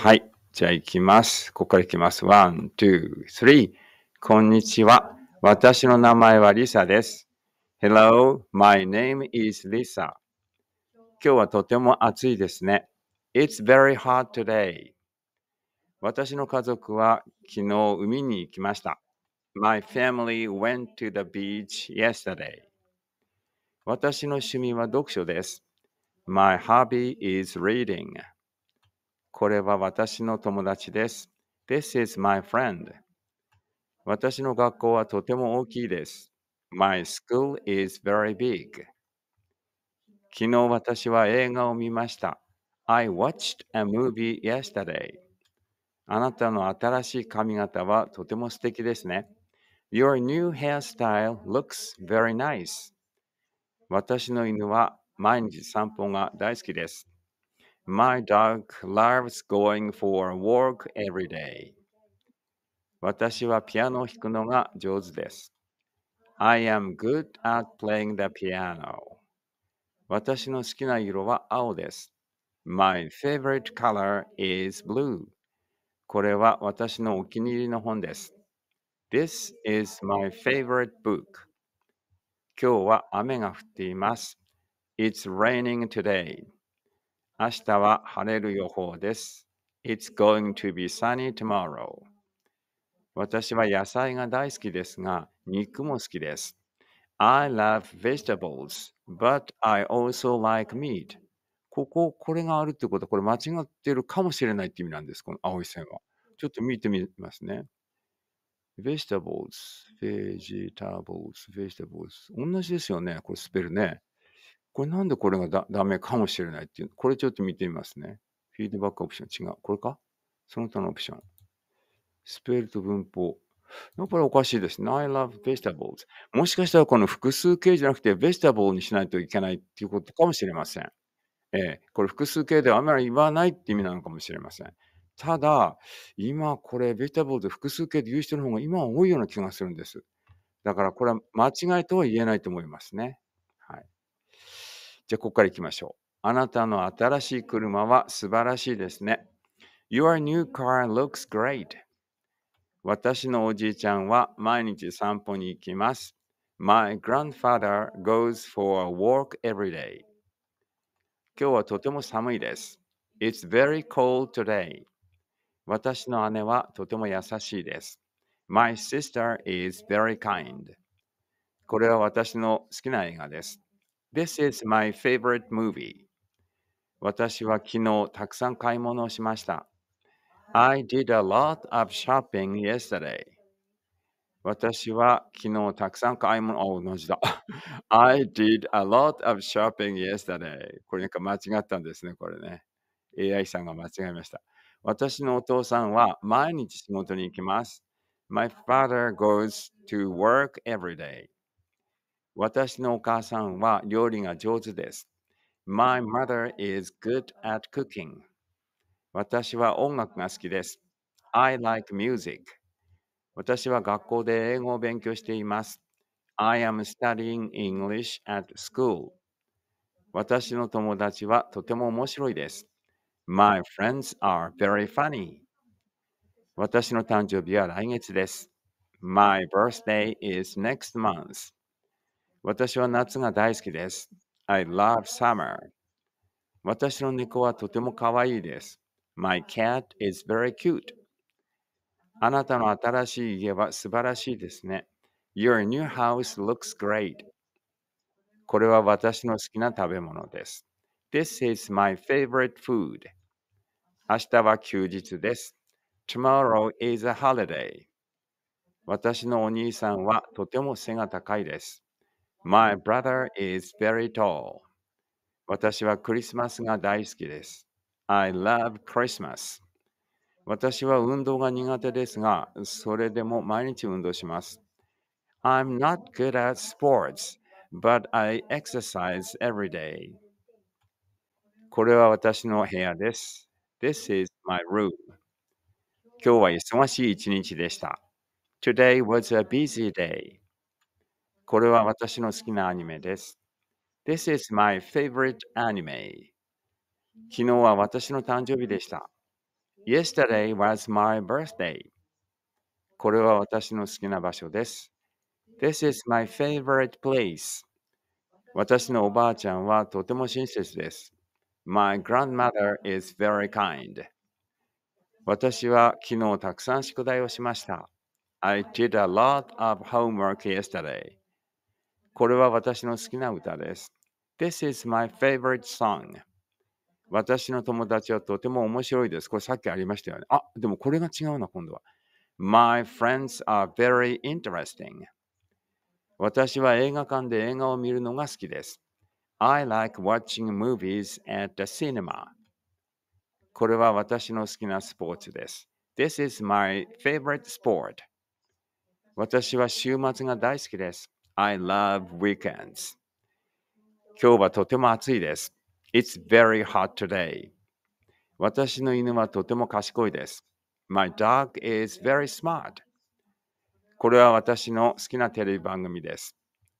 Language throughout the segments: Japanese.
はい。じゃあ行きます。ここから行きます。ワン、ツー、スリー。こんにちは。私の名前はリサです。Hello, my name is Lisa. 今日はとても暑いですね。It's very hot today. 私の家族は昨日海に行きました。My family went to the beach yesterday. 私の趣味は読書です。My hobby is reading. これは私の友達です。This is my friend. 私の学校はとても大きいです。My school is very big. 昨日私は映画を見ました。I watched a movie yesterday. あなたの新しい髪型はとても素敵ですね。Your new hairstyle looks very nice. 私の犬は毎日散歩が大好きです。My dog loves going for a walk every day. 私はピアノを弾くのが上手です。I am good at playing the piano. 私の好きな色は青です。My favorite color is blue. これは私のお気に入りの本です。This is my favorite book. 今日は雨が降っています。It's raining today. 明日は晴れる予報です。It's going to be sunny tomorrow. 私は野菜が大好きですが、肉も好きです。I love vegetables, but I also like meat. ここ、これがあるってことは、これ間違ってるかもしれないって意味なんです、この青い線は。ちょっと見てみますね。vegetables, vegetables, vegetables。同じですよね、これスペルね。これなんでこれがだダメかもしれないっていう。これちょっと見てみますね。フィードバックオプション違う。これかその他のオプション。スペルと文法。やっぱりおかしいですね。I love vegetables. もしかしたらこの複数形じゃなくて vegetable にしないといけないっていうことかもしれません。ええ、これ複数形ではあまり言わないって意味なのかもしれません。ただ、今これ v e g e t a b l e で複数形で言う人の方が今は多いような気がするんです。だからこれは間違いとは言えないと思いますね。じゃあ、ここから行きましょう。あなたの新しい車は素晴らしいですね。Your new car looks great. 私のおじいちゃんは毎日散歩に行きます。My grandfather goes for a walk every day. 今日はとても寒いです。It's very cold today. 私の姉はとても優しいです。My sister is very kind. これは私の好きな映画です。This is my favorite movie. 私は昨日たくさん買い物をしました。I did a lot of shopping yesterday. 私は昨日たくさん買い物を同じだ。I did a lot of shopping yesterday. これなんか間違ったんですね、これね。AI さんが間違えました。私のお父さんは毎日仕事に行きます。My father goes to work every day. 私のお母さんは料理が上手です。My mother is good at cooking. 私は音楽が好きです。I like music. 私は学校で英語を勉強しています。I am studying English at school. 私の友達はとても面白いです。My friends are very funny. 私の誕生日は来月です。My birthday is next month. 私は夏が大好きです。I love summer. 私の猫はとてもかわいいです。My cat is very cute. あなたの新しい家は素晴らしいですね。Your new house looks great. これは私の好きな食べ物です。This is my favorite food. 明日は休日です。Tomorrow is a holiday. 私のお兄さんはとても背が高いです。My brother is very tall. 私はクリスマスが大好きです。I love Christmas. 私は運動が苦手ですが、それでも毎日運動します。I'm not good at sports, but I exercise every day. これは私の部屋です。This is my room. 今日は忙しい一日でした。Today was a busy day. これは私の好きなアニメです。This is my favorite anime. 昨日は私の誕生日でした。Yesterday was my birthday. これは私の好きな場所です。This is my favorite place. 私のおばあちゃんはとても親切です。My grandmother is very kind. 私は昨日たくさん宿題をしました。I did a lot of homework yesterday. これは私の好きな歌です。This is my favorite song. 私の友達はとても面白いです。これさっきありましたよね。あ、でもこれが違うな、今度は。My friends are very interesting. 私は映画館で映画を見るのが好きです。I like watching movies at the cinema. これは私の好きなスポーツです。This is my favorite sport. 私は週末が大好きです。I love weekends. 今日はとても暑いです。It's very hot today. 私の犬はとても賢いです。My dog is very smart. これは私の好きなテレビ番組です。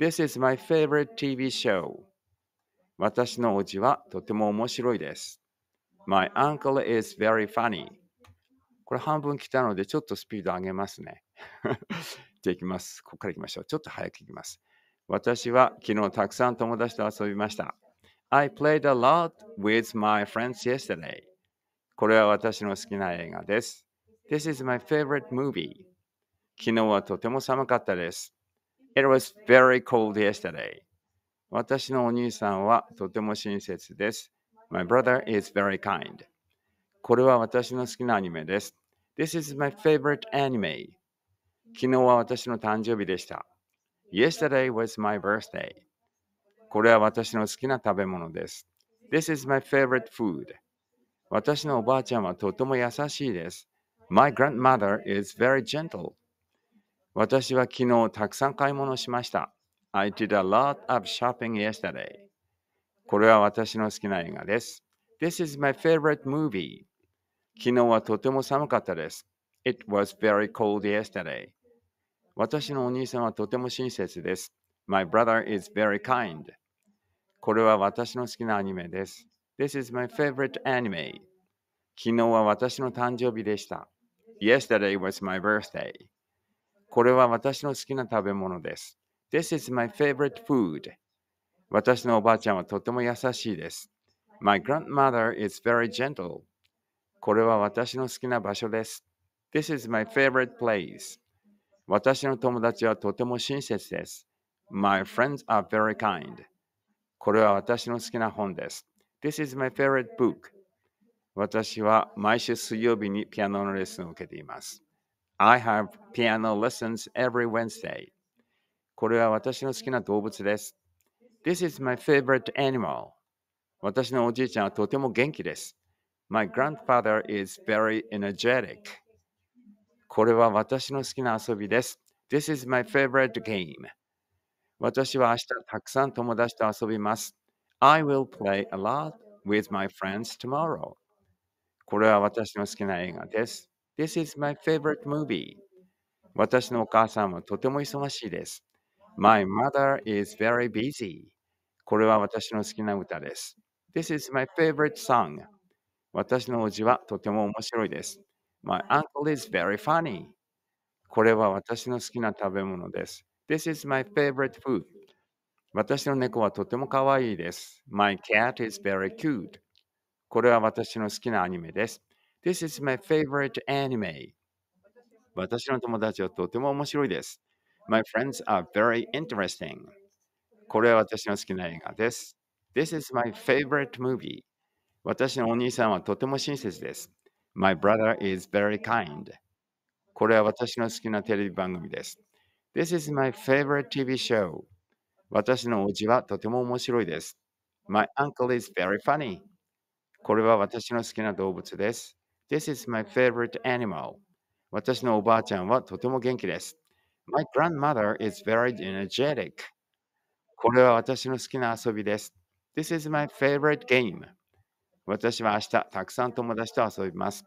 This is my favorite TV show. 私のおじはとても面白いです。My uncle is very funny. これ半分来たのでちょっとスピード上げますね。じゃいきます。ここから行きましょう。ちょっと早く行きます。私は昨日たくさん友達と遊びました。I played a lot with my friends yesterday. これは私の好きな映画です。This is my favorite movie. 昨日はとても寒かったです。It was very cold yesterday. 私のお兄さんはとても親切です。My brother is very kind. これは私の好きなアニメです。This is my favorite anime. 昨日は私の誕生日でした。Yesterday was my birthday. これは私の好きな食べ物です。This is my favorite food. 私のおばあちゃんはとても優しいです。My grandmother is very gentle. 私は昨日たくさん買い物しました。I did a lot of shopping yesterday. これは私の好きな映画です。This is my favorite movie. 昨日はとても寒かったです。It was very cold yesterday. 私のお兄さんはとても親切です。My brother is very kind. これは私の好きなアニメです。This is my favorite anime. 昨日は私の誕生日でした。Yesterday was my birthday. これは私の好きな食べ物です。This is my favorite food. 私のおばあちゃんはとても優しいです。My grandmother is very gentle. これは私の好きな場所です。This is my favorite place. 私の友達はとても親切です。My friends are very kind. これは私の好きな本です。This is my favorite book. 私は毎週水曜日にピアノのレッスンを受けています。I have piano lessons every Wednesday. これは私の好きな動物です。This is my favorite animal. 私のおじいちゃんはとても元気です。My grandfather is very energetic. これは私の好きな遊びです。This is my favorite game. 私は明日たくさん友達と遊びます。I will play a lot with my friends tomorrow. これは私の好きな映画です。This is my favorite movie. 私のお母さんはとても忙しいです。My mother is very busy. これは私の好きな歌です。This is my favorite song. 私のおじはとても面白いです。My uncle is very funny. これは私の好きな食べ物です。This is my favorite food. 私の猫はとても可愛いです。My cat is very cute. これは私の好きなアニメです。This is my favorite anime. 私の友達はとても面白いです。My friends are very interesting. これは私の好きな映画です。This is my favorite movie. 私のお兄さんはとても親切です。My brother is very kind. これは私の好きなテレビ番組です。This is my favorite TV show. 私のおじはとても面白いです。My uncle is very funny. これは私の好きな動物です。This is my favorite animal. 私のおばあちゃんはとても元気です。My grandmother is very energetic. これは私の好きな遊びです。This is my favorite game. 私は明日たくさん友達と遊びます。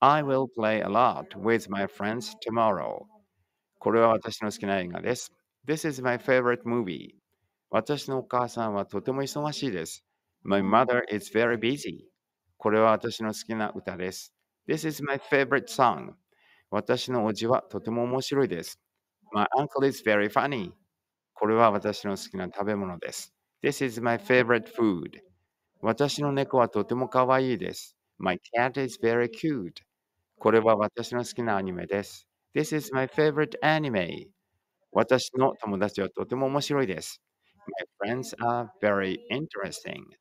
I will play a lot with my friends tomorrow. これは私の好きな映画です。This is my favorite movie. 私のお母さんはとても忙しいです。My mother is very busy. これは私の好きな歌です。This is my favorite song. 私のおじはとても面白いです。My uncle is very funny. これは私の好きな食べ物です。This is my favorite food. 私の猫はとても可愛いです。My cat is very cute. これは私の好きなアニメです。This is my favorite anime. 私の友達はとても面白いです。My friends are very interesting.